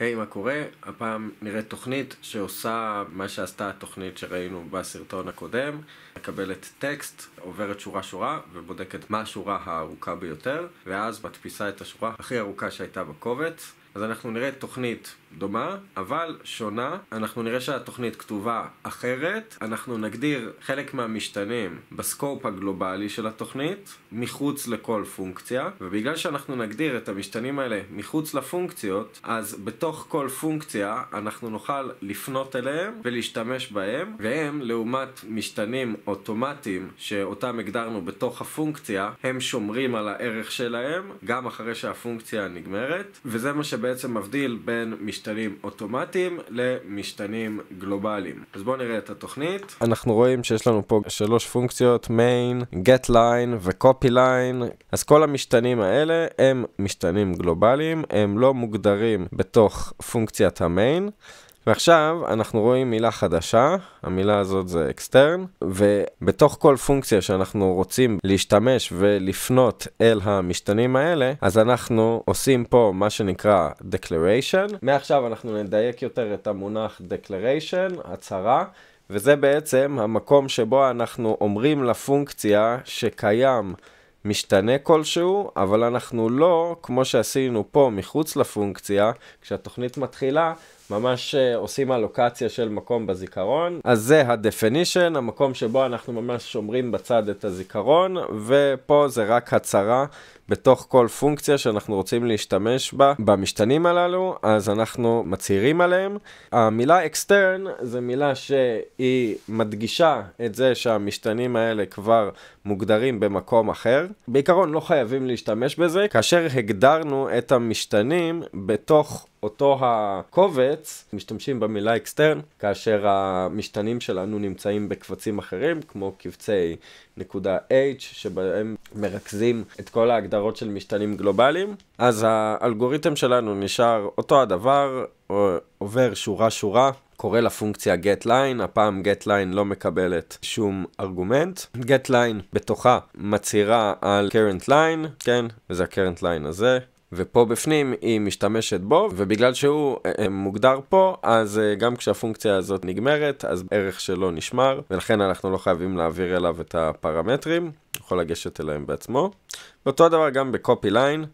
היי, hey, מה קורה? הפעם נראית תוכנית שעושה מה שעשתה התוכנית שראינו בסרטון הקודם, מקבלת טקסט, עוברת שורה שורה ובודקת מה השורה הארוכה ביותר, ואז מדפיסה את השורה הכי ארוכה שהייתה בקובץ. אז אנחנו נראה תוכנית דומה, אבל שונה. אנחנו נראה שהתוכנית כתובה אחרת. אנחנו נגדיר חלק מהמשתנים בסקופ הגלובלי של התוכנית, מחוץ לכל פונקציה, ובגלל שאנחנו נגדיר את המשתנים האלה מחוץ לפונקציות, אז בתוך כל פונקציה אנחנו נוכל לפנות אליהם ולהשתמש בהם, והם, לעומת משתנים אוטומטיים שאותם הגדרנו בתוך הפונקציה, הם שומרים על הערך שלהם גם אחרי שהפונקציה נגמרת, וזה מה ש... שבעצם מבדיל בין משתנים אוטומטיים למשתנים גלובליים. אז בואו נראה את התוכנית. אנחנו רואים שיש לנו פה שלוש פונקציות, main, getLine ו-copyLine. אז כל המשתנים האלה הם משתנים גלובליים, הם לא מוגדרים בתוך פונקציית המיין. ועכשיו אנחנו רואים מילה חדשה, המילה הזאת זה אקסטרן, ובתוך כל פונקציה שאנחנו רוצים להשתמש ולפנות אל המשתנים האלה, אז אנחנו עושים פה מה שנקרא declaration. מעכשיו אנחנו נדייק יותר את המונח declaration, הצהרה. וזה בעצם המקום שבו אנחנו אומרים לפונקציה שקיים משתנה כלשהו, אבל אנחנו לא, כמו שעשינו פה מחוץ לפונקציה, כשהתוכנית מתחילה, ממש אה, עושים הלוקציה של מקום בזיכרון. אז זה ה-definition, המקום שבו אנחנו ממש שומרים בצד את הזיכרון, ופה זה רק הצהרה בתוך כל פונקציה שאנחנו רוצים להשתמש בה במשתנים הללו, אז אנחנו מצהירים עליהם. המילה extern זו מילה שהיא מדגישה את זה שהמשתנים האלה כבר מוגדרים במקום אחר. בעיקרון לא חייבים להשתמש בזה, כאשר הגדרנו את המשתנים בתוך אותו הקובץ, משתמשים במילה אקסטרן, כאשר המשתנים שלנו נמצאים בקבצים אחרים, כמו קבצי נקודה H, שבהם מרכזים את כל ההגדרות של משתנים גלובליים. אז האלגוריתם שלנו נשאר אותו הדבר, עובר שורה-שורה, קורא לפונקציה getLine, הפעם getLine לא מקבלת שום ארגומנט. getLine בתוכה מצהירה על current line, כן, וזה ה-current line הזה. ופה בפנים היא משתמשת בו, ובגלל שהוא אה, אה, מוגדר פה, אז אה, גם כשהפונקציה הזאת נגמרת, אז ערך שלו נשמר, ולכן אנחנו לא חייבים להעביר אליו את הפרמטרים, יכול לגשת אליהם בעצמו. ואותו דבר גם ב-copy line,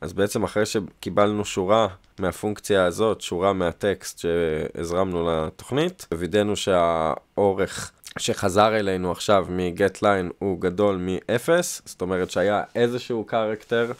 אז בעצם אחרי שקיבלנו שורה מהפונקציה הזאת, שורה מהטקסט שהזרמנו לתוכנית, ווידאנו שהאורך שחזר אלינו עכשיו מ-getLine הוא גדול מ-0, זאת אומרת שהיה איזשהו קרקטר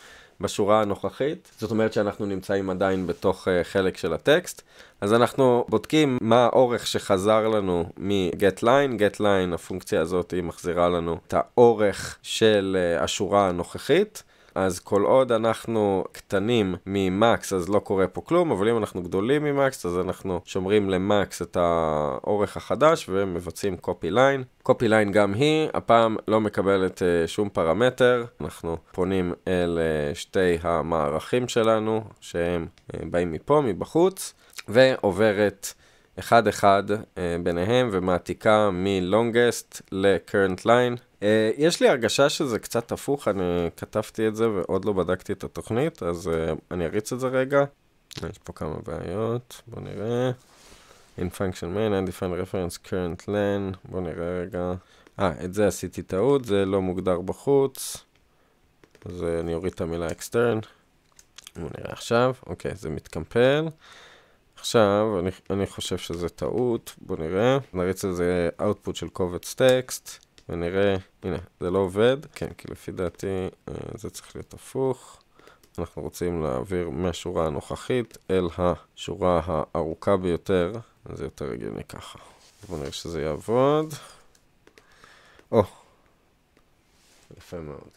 בשורה הנוכחית, זאת אומרת שאנחנו נמצאים עדיין בתוך אה, חלק של הטקסט, אז אנחנו בודקים מה האורך שחזר לנו מ-getLine, getLine הפונקציה הזאת היא מחזירה לנו את האורך של אה, השורה הנוכחית. אז כל עוד אנחנו קטנים ממקס, אז לא קורה פה כלום, אבל אם אנחנו גדולים ממקס, אז אנחנו שומרים למקס את האורך החדש ומבצעים קופי ליין. קופי ליין גם היא, הפעם לא מקבלת uh, שום פרמטר. אנחנו פונים אל uh, שתי המערכים שלנו, שהם uh, באים מפה, מבחוץ, ועוברת... אחד אחד uh, ביניהם ומעתיקה מ-Longest ל-Current Line Uh, יש לי הרגשה שזה קצת הפוך, אני כתבתי את זה ועוד לא בדקתי את התוכנית, אז uh, אני אריץ את זה רגע. יש פה כמה בעיות, בואו נראה. In function main, undefined reference current len, בואו נראה רגע. אה, את זה עשיתי טעות, זה לא מוגדר בחוץ. אז אה, אני אוריד את המילה extern. בואו נראה עכשיו, אוקיי, okay, זה מתקמפל. עכשיו, אני, אני חושב שזה טעות, בואו נראה. נריץ איזה output של קובץ טקסט. ונראה, הנה, זה לא עובד, כן, כי לפי דעתי אה, זה צריך להיות הפוך. אנחנו רוצים להעביר מהשורה הנוכחית אל השורה הארוכה ביותר, זה יותר הגיוני ככה. בואו נראה שזה יעבוד. או, oh. יפה מאוד.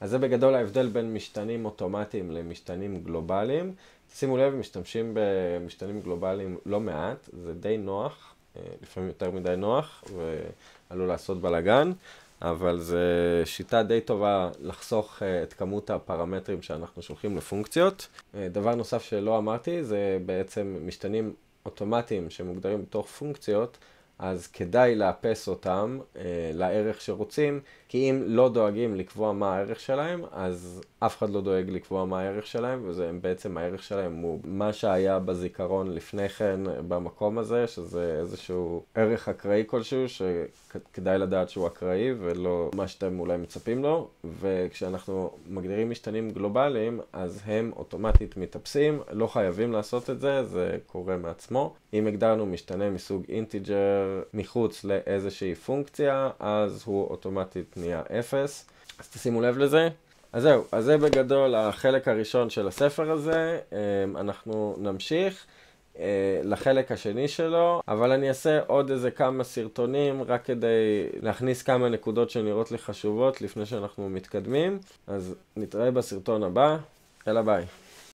אז זה בגדול ההבדל בין משתנים אוטומטיים למשתנים גלובליים. שימו לב, משתמשים במשתנים גלובליים לא מעט, זה די נוח. לפעמים יותר מדי נוח, ועלול לעשות בלאגן, אבל זו שיטה די טובה לחסוך אה, את כמות הפרמטרים שאנחנו שולחים לפונקציות. אה, דבר נוסף שלא אמרתי, זה בעצם משתנים אוטומטיים שמוגדרים בתוך פונקציות. אז כדאי לאפס אותם אה, לערך שרוצים, כי אם לא דואגים לקבוע מה הערך שלהם, אז אף אחד לא דואג לקבוע מה הערך שלהם, וזה בעצם הערך שלהם הוא מה שהיה בזיכרון לפני כן במקום הזה, שזה איזשהו ערך אקראי כלשהו, שכדאי לדעת שהוא אקראי ולא מה שאתם אולי מצפים לו, וכשאנחנו מגדירים משתנים גלובליים, אז הם אוטומטית מתאפסים, לא חייבים לעשות את זה, זה קורה מעצמו. אם הגדרנו משתנה מסוג אינטיג'ר, מחוץ לאיזושהי פונקציה, אז הוא אוטומטית נהיה 0. אז תשימו לב לזה. אז זהו, אז זה בגדול החלק הראשון של הספר הזה, אמ, אנחנו נמשיך. אה, לחלק השני שלו, אבל אני אעשה עוד איזה כמה סרטונים רק כדי להכניס כמה נקודות שנראות לי חשובות לפני שאנחנו מתקדמים. אז נתראה בסרטון הבא, יאללה ביי.